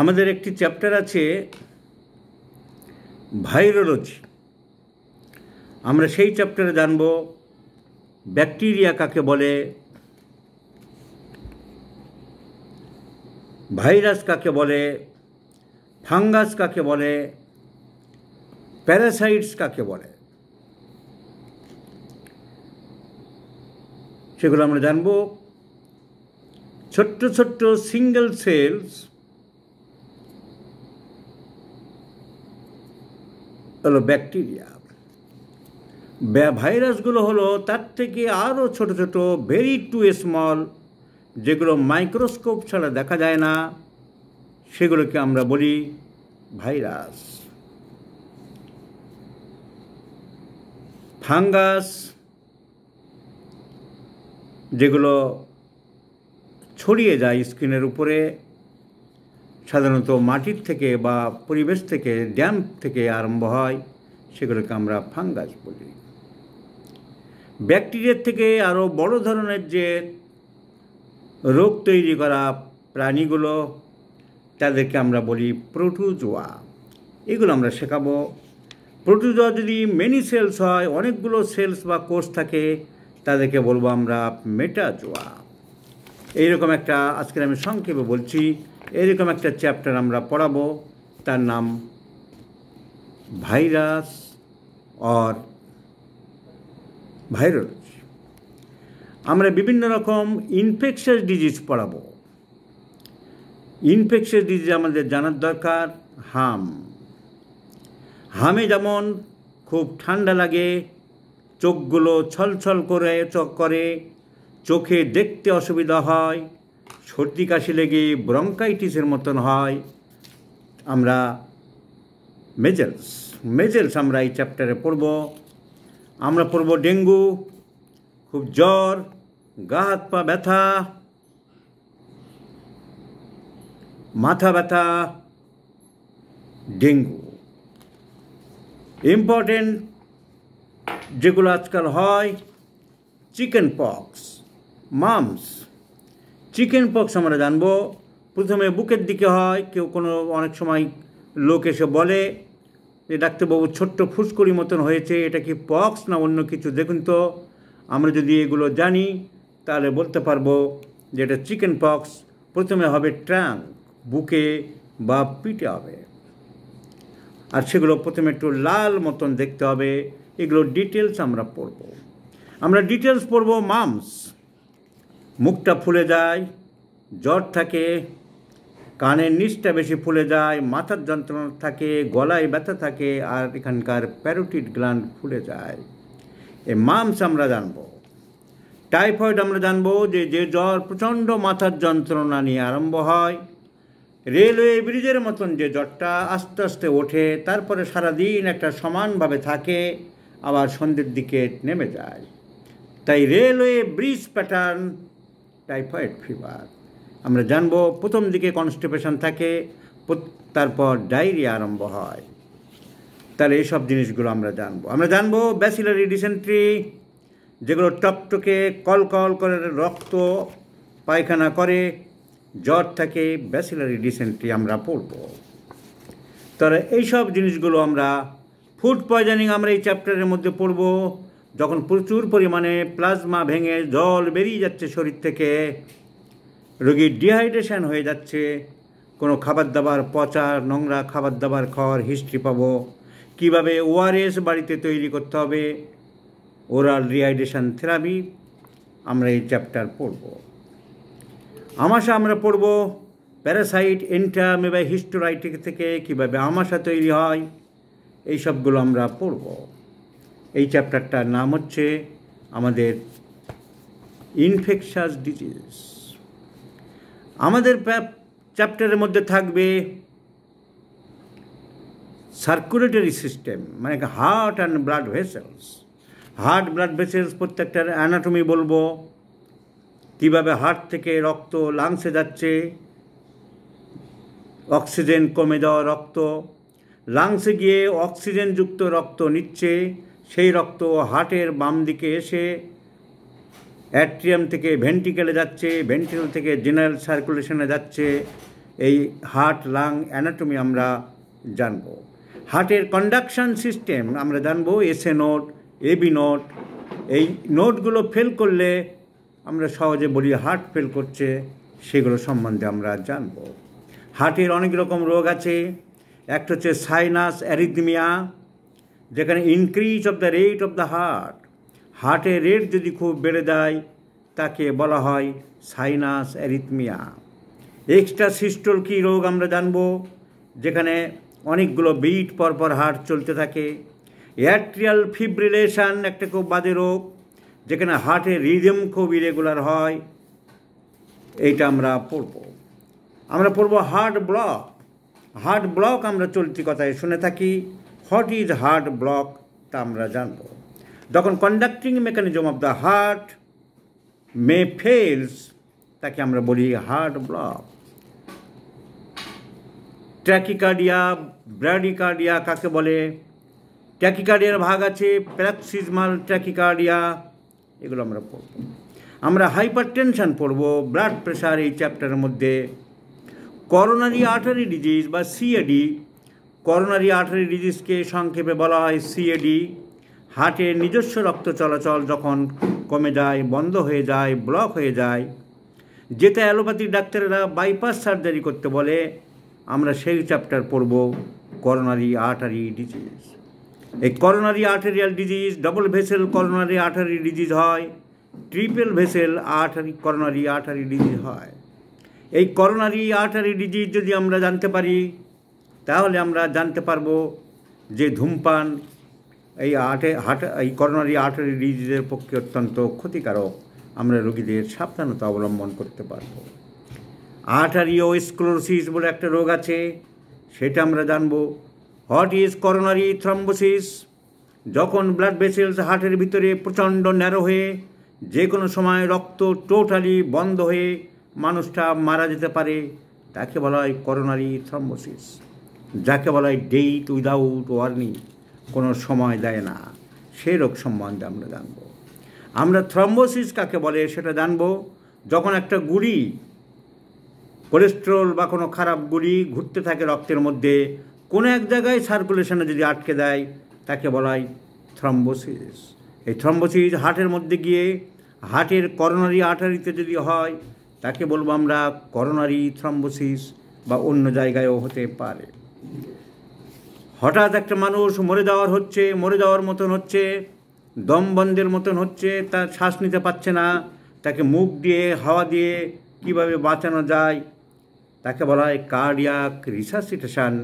আমাদের একটি চ্যাপ্টার আছে ভাইরোলজি আমরা সেই চ্যাপ্টারে জানব ব্যাকটেরিয়া কাকে বলে ভাইরাস কাকে বলে ফাঙ্গাস কাকে বলে প্যারাসাইটস কাকে বলে সেগুলো আমরা জানব ছোট্ট ছোট্ট সিঙ্গেল সেলস হলো ব্যাকটেরিয়া ভাইরাসগুলো হলো তার থেকে আরও ছোট ছোট ভেরি টু স্মল যেগুলো মাইক্রোস্কোপ ছাড়া দেখা যায় না সেগুলোকে আমরা বলি ভাইরাস ফাঙ্গাস যেগুলো ছড়িয়ে যায় স্কিনের উপরে সাধারণত মাটির থেকে বা পরিবেশ থেকে ড্যাম থেকে আরম্ভ হয় সেগুলোকে আমরা ফাঙ্গাস বলি ব্যাকটেরিয়ার থেকে আরও বড় ধরনের যে রোগ তৈরি করা প্রাণীগুলো তাদেরকে আমরা বলি প্রোটুজোয়া এগুলো আমরা শেখাবো প্রোটুজোয়া যদি মেনি সেলস হয় অনেকগুলো সেলস বা কোষ থাকে তাদেরকে বলবো আমরা মেটাজোয়া এইরকম একটা আজকের আমি সংক্ষেপে বলছি এরকম একটা চ্যাপ্টার আমরা পড়াবো তার নাম ভাইরাস অর ভাইরোলজি আমরা বিভিন্ন রকম ইনফেকশাস ডিজিজ পড়াবো ইনফেকশাস ডিজিজ আমাদের জানার দরকার হাম হামে যেমন খুব ঠান্ডা লাগে চোখগুলো ছলছল করে চোখ করে চোখে দেখতে অসুবিধা হয় সর্দি কাশি লেগে ব্রঙ্কাইটিসের মতন হয় আমরা মেজেলস মেজেলস আমরা এই চ্যাপ্টারে পড়ব আমরা পড়ব ডেঙ্গু খুব জ্বর গা হাত পা ব্যথা মাথা ব্যথা ডেঙ্গু ইম্পর্টেন্ট যেগুলো আজকাল হয় chicken pox mumps chicken pox আমরা জানবো প্রথমে বুকের দিকে হয় কেউ কোনো অনেক সময় লোক এসে বলে যে ডাক্তারবাবু ছোট্ট ফুসকুড়ি মতন হয়েছে এটা কি পক্স না অন্য কিছু দেখুন তো আমরা যদি এগুলো জানি তাহলে বলতে পারবো যে এটা চিকেন পক্স প্রথমে হবে ট্রাঙ্ক বুকে বা পিঠে হবে আর সেগুলো প্রথমে একটু লাল মতন দেখতে হবে এগুলো ডিটেলস আমরা পড়ব আমরা ডিটেলস পড়ব মামস মুখটা ফুলে যায় জ্বর থাকে কানের নিচটা বেশি ফুলে যায় মাথার যন্ত্রণা থাকে গলায় ব্যথা থাকে আর এখানকার প্যারোটিড গ্লান্ড ফুলে যায় এ মামস আমরা জানব টাইফয়েড আমরা জানবো যে যে জ্বর প্রচণ্ড মাথার যন্ত্রণা নিয়ে আরম্ভ হয় রেলওয়ে ব্রিজের মতন যে জ্বরটা আস্তে আস্তে ওঠে তারপরে সারাদিন একটা সমানভাবে থাকে আবার সন্ধ্যের দিকে নেমে যায় তাই railway bridge pattern typhoid fever আমরা জানবো প্রথম দিকে কনস্টিপেশন থাকে তারপর ডায়রিয়া আরম্ভ হয় তাহলে এইসব জিনিসগুলো আমরা জানবো আমরা জানবো ব্যাসিলারি ডিসেন্ট্রি যেগুলো কল কল করে রক্ত পায়খানা করে জ্বর থাকে ব্যাসিলারি ডিসেন্ট্রি আমরা পড়ব তাহলে এইসব জিনিসগুলো আমরা ফুড পয়জনিং আমরা এই চ্যাপ্টারের মধ্যে পড়বো যখন প্রচুর পরিমাণে প্লাজমা ভেঙে জল বেরিয়ে যাচ্ছে শরীর থেকে রোগীর ডিহাইড্রেশন হয়ে যাচ্ছে কোনো খাবার দাবার পচা নোংরা খাবার দাবার খাওয়ার হিস্ট্রি পাবো কীভাবে ওআরএস বাড়িতে তৈরি করতে হবে ওরাল ডিহাইড্রেশন থেরাপি আমরা এই চ্যাপ্টার পড়ব আমাশা আমরা পড়ব প্যারাসাইট এন্টাম এবং হিস্টোরাইটিক থেকে কীভাবে আমাশা তৈরি হয় এই সবগুলো আমরা পড়বো এই চ্যাপ্টারটার নাম হচ্ছে আমাদের ইনফেকশাস ডিজিজ আমাদের চ্যাপ্টারের মধ্যে থাকবে সার্কুলেটরি সিস্টেম মানে heart and blood vessels heart blood vessels প্রত্যেকটার অ্যানাটমি বলবো কীভাবে হার্ট থেকে রক্ত লাংসে যাচ্ছে অক্সিজেন কমে যাওয়া রক্ত লাংসে গিয়ে অক্সিজেনযুক্ত রক্ত নিচ্ছে সেই রক্ত হার্টের বাম দিকে এসে অ্যাট্রিয়াম থেকে ভেন্টিকেলে যাচ্ছে ভেন্টিকেল থেকে জেনারেল সার্কুলেশনে যাচ্ছে এই হার্ট লাং অ্যানাটমি আমরা জানব হার্টের কন্ডাকশান সিস্টেম আমরা জানব SA node A V node এই নোটগুলো ফেল করলে আমরা সহজে বলি হার্ট ফেল করছে সেগুলো সম্বন্ধে আমরা জানব হার্টের অনেক রকম রোগ আছে একটা হচ্ছে সাইনাস অ্যারিদমিয়া যেখানে increase of the rate of the heart হার্টের রেট যদি খুব বেড়ে যায় তাকে বলা হয় সাইনাস অ্যারিথমিয়া এক্সট্রা সিস্টোল কি রোগ আমরা জানব যেখানে অনেকগুলো বিট পরপর হার্ট চলতে থাকে অ্যাট্রিয়াল ফিব্রিলেশান একটা খুব বাজে রোগ যেখানে হার্টের রিদম খুব ইরেগুলার হয় এইটা আমরা পড়ব আমরা পড়ব হার্ট ব্লক হার্ট ব্লক আমরা চলতি কথায় শুনে থাকি হোয়াট ইজ হার্ট ব্লক তা আমরা জানব যখন conducting mechanism of the heart may fails তাকে আমরা বলি হার্ট ব্লক ট্র্যাকিকার্ডিয়া ব্র্যাডিকার্ডিয়া কাকে বলে ট্র্যাকিকার্ডিয়ার ভাগ আছে প্যারাক্সিজমাল ট্র্যাকিকার্ডিয়া এগুলো আমরা পড়ব আমরা হাইপার টেনশান পড়ব ব্লাড প্রেশার এই চ্যাপ্টারের মধ্যে করোনারি আর্টারি ডিজিজ বা সিএডি করোনারি আর্টারি ডিজিজকে সংক্ষেপে বলা হয় সিএডি হার্টের নিজস্ব রক্ত চলাচল যখন কমে যায় বন্ধ হয়ে যায় ব্লক হয়ে যায় যেটা অ্যালোপ্যাথিক ডাক্তারেরা বাইপাস সার্জারি করতে বলে আমরা সেই চ্যাপ্টার পড়ব করোনারি আর্টারি ডিজিজ এই coronary arterial disease double vessel coronary artery disease হয় triple vessel artery coronary artery disease হয় এই করোনারি আর্টারি ডিজিজ যদি আমরা জানতে পারি তাহলে আমরা জানতে পারবো যে ধূমপান এই আটে হাট এই করোনারি আর্টারি ডিজিজের পক্ষে অত্যন্ত ক্ষতিকারক আমরা রোগীদের সাবধানতা অবলম্বন করতে পারবো আর্টারিও স্ক্লোরোসিস বলে একটা রোগ আছে সেটা আমরা জানবো হোয়াট ইজ করোনারি থ্রম্বোসিস যখন ব্লাড ভেসেলস হার্টের ভিতরে প্রচণ্ড ন্যারো হয়ে যে কোনো সময় রক্ত টোটালি বন্ধ হয়ে মানুষটা মারা যেতে পারে তাকে বলা হয় করোনারি থ্রম্বোসিস যাকে বলা হয় ডেট উইদাউট ওয়ার্নিং কোনো সময় দেয় না সেই রোগ সম্বন্ধে আমরা জানব আমরা থ্রম্বোসিস কাকে বলে সেটা জানব যখন একটা গুড়ি কোলেস্ট্রল বা কোনো খারাপ গুড়ি ঘুরতে থাকে রক্তের মধ্যে কোনো এক জায়গায় সার্কুলেশনে যদি আটকে দেয় তাকে বলা হয় থ্রম্বোসিস এই থ্রম্বোসিস হার্টের মধ্যে গিয়ে হার্টের করোনারি আটারিতে যদি হয় তাকে বলবো আমরা করোনারি থ্রম্বোসিস বা অন্য জায়গায়ও হতে পারে হঠাৎ একটা মানুষ মরে যাওয়ার হচ্ছে মরে যাওয়ার মতন হচ্ছে দম বন্ধের মতন হচ্ছে তার শ্বাস নিতে পারছে না তাকে মুখ দিয়ে হাওয়া দিয়ে কিভাবে বাঁচানো যায় তাকে বলা হয় কার্ডিয়াক রিসাসিটেশান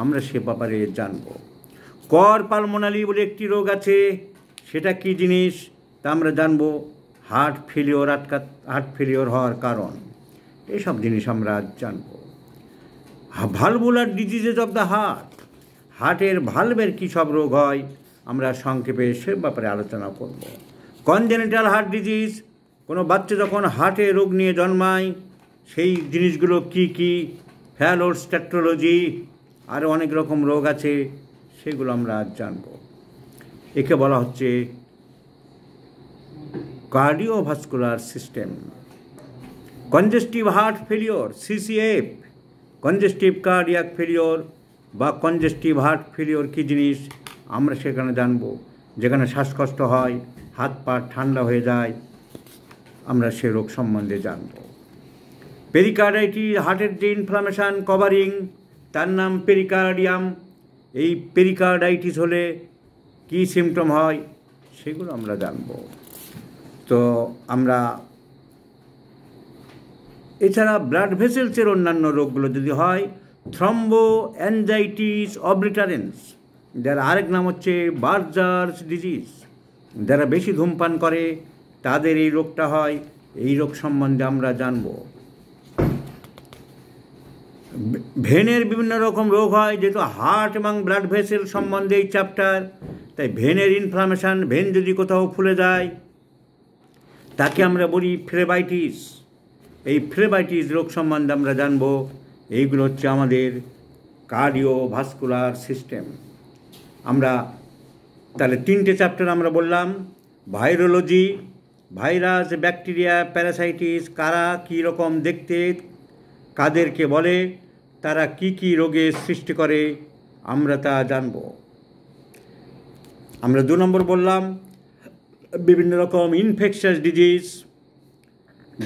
আমরা সে ব্যাপারে জানব কর পালমোনালি বলে একটি রোগ আছে সেটা কি জিনিস তা আমরা জানব হার্ট ফেলিওর আটকা হার্ট ফেলিওর হওয়ার কারণ এসব জিনিস আমরা জানব valvular diseases of the heart হার্টের ভালভের কী সব রোগ হয় আমরা সংক্ষেপে সে ব্যাপারে আলোচনা করব কনজেনিটাল হার্ট ডিজিজ কোনো বাচ্চা যখন হার্টে রোগ নিয়ে জন্মায় সেই জিনিসগুলো কি কি ফ্যালোর স্ট্যাক্টোলজি আরও অনেক রকম রোগ আছে সেগুলো আমরা আজ জানব একে বলা হচ্ছে cardiovascular system congestive heart failure CCF congestive cardiac failure বা কনজেস্টিভ হার্ট ফেলিওর কী জিনিস আমরা সেখানে জানব যেখানে শ্বাসকষ্ট হয় হাত পা ঠান্ডা হয়ে যায় আমরা সে রোগ সম্বন্ধে জানব পেরিকার্ডাইটি হার্টের যে ইনফ্লামেশান কভারিং তার নাম পেরিকার্ডিয়াম এই পেরিকার্ডাইটিস হলে কি সিমটম হয় সেগুলো আমরা জানব তো আমরা এছাড়া ব্লাড ভেসেলসের অন্যান্য রোগগুলো যদি হয় থ্রম্বো অ্যানজাইটিস অবলিটারেন্স যার আরেক নাম হচ্ছে বার্জার্স ডিজিজ যারা বেশি ধূমপান করে তাদের এই রোগটা হয় এই রোগ সম্বন্ধে আমরা জানব ভেনের বিভিন্ন রকম রোগ হয় যেহেতু হার্ট এবং ব্লাড ভেসেল সম্বন্ধে এই চ্যাপ্টার তাই ভেনের ইনফ্লামেশান ভেন যদি কোথাও ফুলে যায় তাকে আমরা বলি ফ্লেবাইটিস এই ফ্লেবাইটিস রোগ সম্বন্ধে আমরা জানব এইগুলো হচ্ছে আমাদের কার্ডিও ভাস্কুলার সিস্টেম আমরা তাহলে তিনটে চ্যাপ্টার আমরা বললাম ভাইরোলজি ভাইরাস ব্যাকটেরিয়া প্যারাসাইটিস কারা কী রকম দেখতে কাদেরকে বলে তারা কি কি রোগের সৃষ্টি করে আমরা তা জানব আমরা দু নম্বর বললাম বিভিন্ন রকম ইনফেকশাস ডিজিজ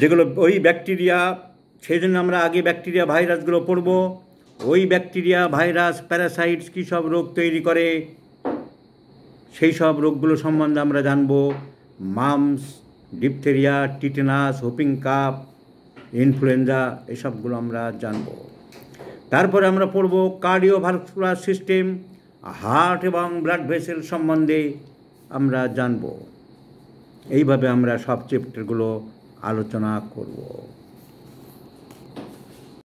যেগুলো ওই ব্যাকটেরিয়া সেই জন্য আমরা আগে ব্যাকটেরিয়া ভাইরাসগুলো পড়ব ওই ব্যাকটেরিয়া ভাইরাস প্যারাসাইটস কী সব রোগ তৈরি করে সেই সব রোগগুলো সম্বন্ধে আমরা জানব mumps diphtheria tetanus whooping cough influenza এসবগুলো আমরা জানব তারপরে আমরা পড়ব কার্ডিওভাসকুলার সিস্টেম হার্ট এবং ব্লাড ভেসেল সম্বন্ধে আমরা জানব এইভাবে আমরা সব চ্যাপ্টারগুলো আলোচনা করব